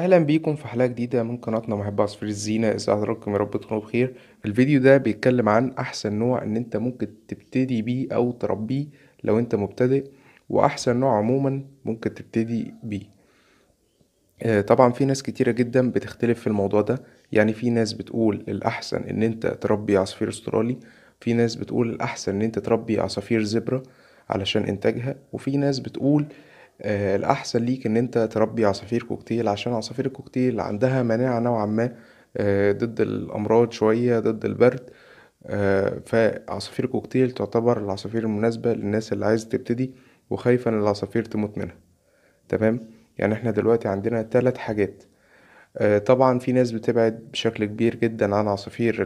اهلا بيكم في حلقه جديده من قناتنا محب عصفور الزينه ازاي حضراتكم يا رب تكونوا بخير الفيديو ده بيتكلم عن احسن نوع ان انت ممكن تبتدي بيه او تربيه لو انت مبتدئ واحسن نوع عموما ممكن تبتدي بيه آه، طبعا في ناس كتيرة جدا بتختلف في الموضوع ده يعني في ناس بتقول الأحسن إن أنت تربي عصافير استرالي في ناس بتقول الأحسن إن أنت تربي عصافير زبرة علشان إنتاجها وفي ناس بتقول آه، الأحسن ليك إن أنت تربي عصافير كوكتيل عشان عصافير الكوكتيل عندها مناعة نوعا ما آه، ضد الأمراض شوية ضد البرد آه، فعصافير كوكتيل تعتبر العصافير المناسبة للناس اللي عايزة تبتدي وخايفة إن العصافير تموت منها تمام يعني احنا دلوقتي عندنا ثلاث حاجات طبعا في ناس بتبعد بشكل كبير جدا عن عصافير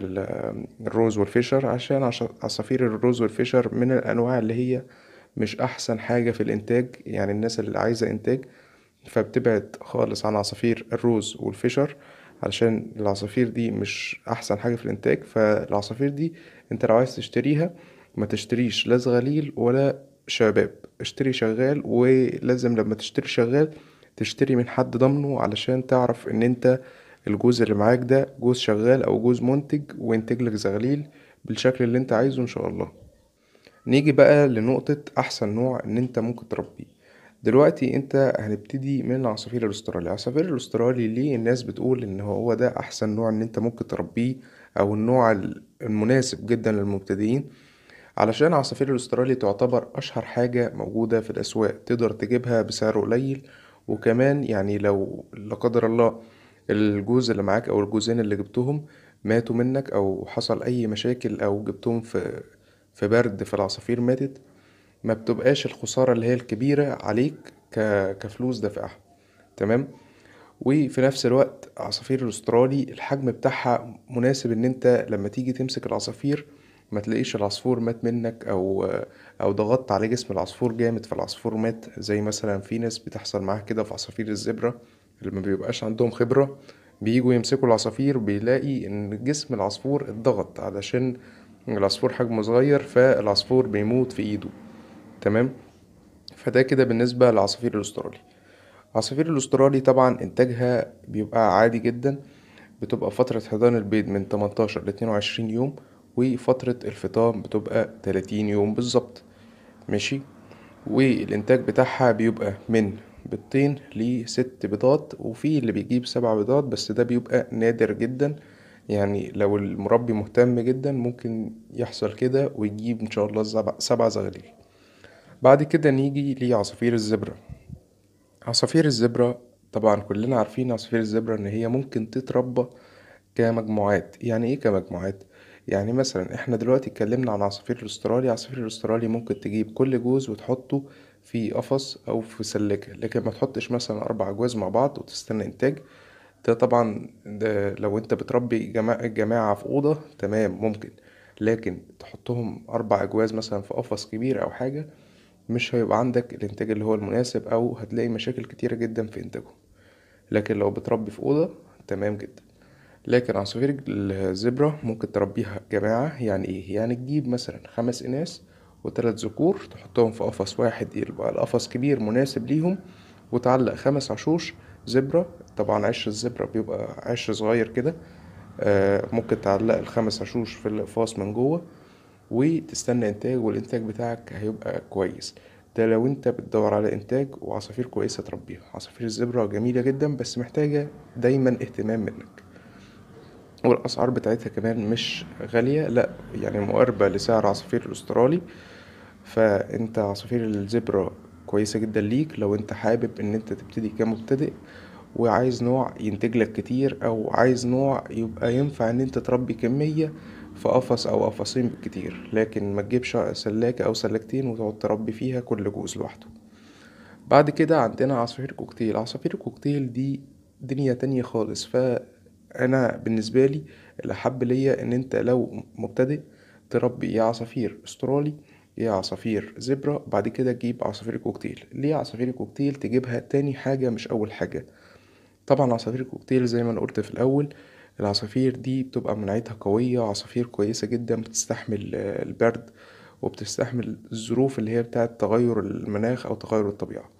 الروز والفيشر عشان عصافير الروز والفيشر من الانواع اللي هي مش احسن حاجه في الانتاج يعني الناس اللي عايزه انتاج فبتبعد خالص عن عصافير الروز والفشر علشان العصافير دي مش احسن حاجه في الانتاج فالعصافير دي انت لو عايز تشتريها ما تشتريش لا زغليل ولا شباب اشتري شغال ولازم لما تشتري شغال تشتري من حد ضامنه علشان تعرف ان انت الجوز اللي معاك ده جوز شغال او جوز منتج وينتج لك زغليل بالشكل اللي انت عايزه ان شاء الله نيجي بقى لنقطة أحسن نوع إن أنت ممكن تربيه دلوقتي أنت هنبتدي من العصافير الأسترالي العصافير الأسترالي ليه الناس بتقول إن هو ده أحسن نوع إن أنت ممكن تربيه أو النوع المناسب جدا للمبتدئين علشان عصافير الأسترالي تعتبر أشهر حاجة موجودة في الأسواق تقدر تجيبها بسعر قليل وكمان يعني لو لا قدر الله الجوز اللي معاك أو الجوزين اللي جبتهم ماتوا منك أو حصل أي مشاكل أو جبتهم في في برد فالعصافير ماتت ما بتبقاش الخسارة اللي هي الكبيرة عليك ك... كفلوس دافعها تمام وفي نفس الوقت عصافير الاسترالي الحجم بتاعها مناسب ان انت لما تيجي تمسك العصافير ما تلاقيش العصفور مات منك او او ضغطت على جسم العصفور جامد فالعصفور مات زي مثلا في ناس بتحصل معاها كده في عصافير الزبرة اللي ما بيبقاش عندهم خبرة بيجوا يمسكوا العصافير بيلاقي ان جسم العصفور اتضغط علشان العصفور حجمه صغير فالعصفور بيموت في ايده تمام فده كده بالنسبة للعصافير الاسترالي العصافير الاسترالي طبعا انتاجها بيبقى عادي جدا بتبقى فترة حضان البيض من 18 ل 22 يوم وفترة الفطام بتبقى 30 يوم بالظبط ماشي والانتاج بتاعها بيبقى من بيضتين لست بيضات وفي اللي بيجيب سبع بيضات بس ده بيبقى نادر جدا يعني لو المربي مهتم جدا ممكن يحصل كده ويجيب ان شاء الله سبع زغاليل بعد كده نيجي لعصافير الزبرة عصافير الزبرة طبعا كلنا عارفين عصافير الزبرة ان هي ممكن تتربى كمجموعات يعني ايه كمجموعات يعني مثلا احنا دلوقتي اتكلمنا عن عصافير الاسترالي عصافير الاسترالي ممكن تجيب كل جوز وتحطه في قفص او في سلكة لكن ما تحطش مثلا اربع جوز مع بعض وتستنى انتاج ده طبعا ده لو انت بتربي جماعة, جماعة في أوضة تمام ممكن لكن تحطهم أربع أجواز مثلا في قفص كبير أو حاجة مش هيبقى عندك الإنتاج اللي هو المناسب أو هتلاقي مشاكل كتيرة جدا في إنتاجهم لكن لو بتربي في أوضة تمام جدا لكن عصافير الزبرة ممكن تربيها جماعة يعني إيه؟ يعني تجيب مثلا خمس إناث وتلات ذكور تحطهم في قفص واحد يبقى القفص كبير مناسب ليهم وتعلق خمس عشوش زبرة طبعا عش الزبرة بيبقى عش صغير كده آه، ممكن تعلق الخمس عشوش في الأقفاص من جوه وتستنى إنتاج والإنتاج بتاعك هيبقى كويس ده لو انت بتدور على انتاج وعصافير كويسه تربيها عصافير الزبره جميله جدا بس محتاجه دايما اهتمام منك والاسعار بتاعتها كمان مش غاليه لا يعني مقاربه لسعر عصافير الاسترالي فانت عصافير الزبره كويسة جدا ليك لو انت حابب ان انت تبتدي كمبتدئ وعايز نوع ينتج لك كتير او عايز نوع يبقى ينفع ان انت تربي كمية في قفص او قفصين بالكتير لكن ما تجيبش سلاكة او سلاكتين وتقعد تربي فيها كل جوز لوحده بعد كده عندنا عصافير كوكتيل عصافير كوكتيل دي دنيا تانية خالص فانا بالنسبة لي الاحب ليا ان انت لو مبتدئ تربي عصافير استرالي يا إيه عصافير زبرة بعد كده تجيب عصافير الكوكتيل ليه عصافير الكوكتيل تجيبها تاني حاجة مش أول حاجة طبعا عصافير الكوكتيل زي ما أنا قلت في الأول العصافير دي بتبقى مناعتها قوية عصافير كويسة جدا بتستحمل البرد وبتستحمل الظروف اللي هي بتاعة تغير المناخ أو تغير الطبيعة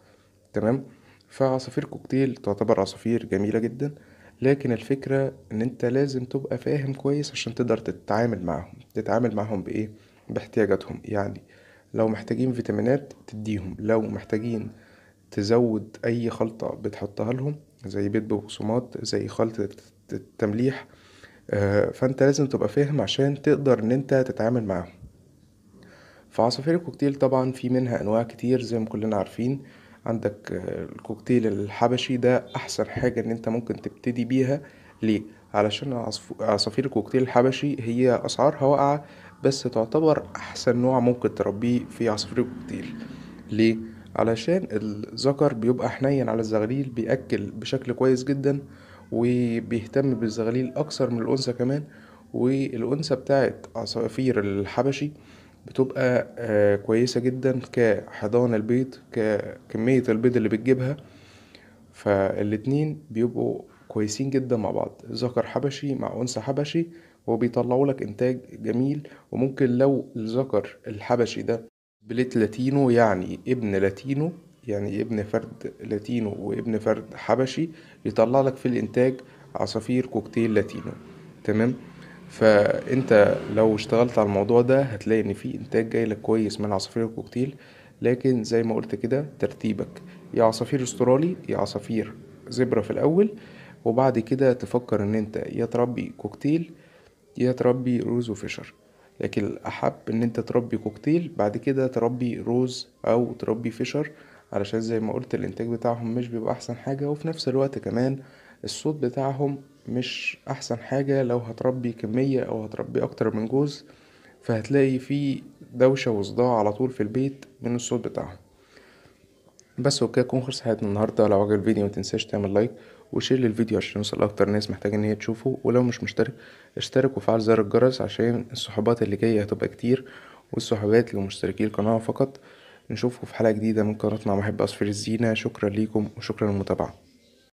تمام فعصافير كوكتيل تعتبر عصافير جميلة جدا لكن الفكرة إن أنت لازم تبقى فاهم كويس عشان تقدر تتعامل معهم تتعامل معهم بإيه باحتياجاتهم يعني لو محتاجين فيتامينات تديهم لو محتاجين تزود اي خلطة بتحطها لهم زي بيض ببقسماط زي خلطة التمليح آه، فانت لازم تبقى فاهم عشان تقدر ان انت تتعامل معاهم فعصافير الكوكتيل طبعا في منها انواع كتير زي ما كلنا عارفين عندك آه، الكوكتيل الحبشي ده احسن حاجة ان انت ممكن تبتدي بيها ليه علشان عصافير الكوكتيل الحبشي هي اسعارها واقعة بس تعتبر أحسن نوع ممكن تربيه في عصافير الكوكتيل ليه؟ علشان الذكر بيبقى حنين على الزغليل بيأكل بشكل كويس جدا وبيهتم بالزغليل أكثر من الأنثى كمان والأنثى بتاعت عصافير الحبشي بتبقى آه، كويسة جدا كحضانة البيض ككمية البيض اللي بتجيبها فالاتنين بيبقوا كويسين جدا مع بعض ذكر حبشي مع أنثى حبشي بيطلعوا لك انتاج جميل وممكن لو الذكر الحبشي ده بليت لاتينو يعني ابن لاتينو يعني ابن فرد لاتينو وابن فرد حبشي يطلع لك في الانتاج عصافير كوكتيل لاتينو تمام فانت لو اشتغلت على الموضوع ده هتلاقي ان في انتاج جاي لك كويس من عصافير الكوكتيل لكن زي ما قلت كده ترتيبك يا عصافير استرالي يا عصافير زبرة في الاول وبعد كده تفكر ان انت يا تربي كوكتيل دي هتربي روز وفشر لكن الأحب إن أنت تربي كوكتيل بعد كده تربي روز أو تربي فشر علشان زي ما قلت الإنتاج بتاعهم مش بيبقى أحسن حاجة وفي نفس الوقت كمان الصوت بتاعهم مش أحسن حاجة لو هتربي كمية أو هتربي أكتر من جوز فهتلاقي في دوشة وصداع على طول في البيت من الصوت بتاعهم بس وكده كون خلصت حياتنا النهاردة لو عجب الفيديو متنساش تعمل لايك وشير للفيديو عشان يوصل اكتر ناس محتاجه ان هي تشوفه ولو مش مشترك اشترك وفعل زر الجرس عشان الصحبات اللي جايه هتبقى كتير والصحبات لمشتركي القناه فقط نشوفكم في حلقه جديده من قناتنا محب اصفر الزينه شكرا ليكم وشكرا للمتابعه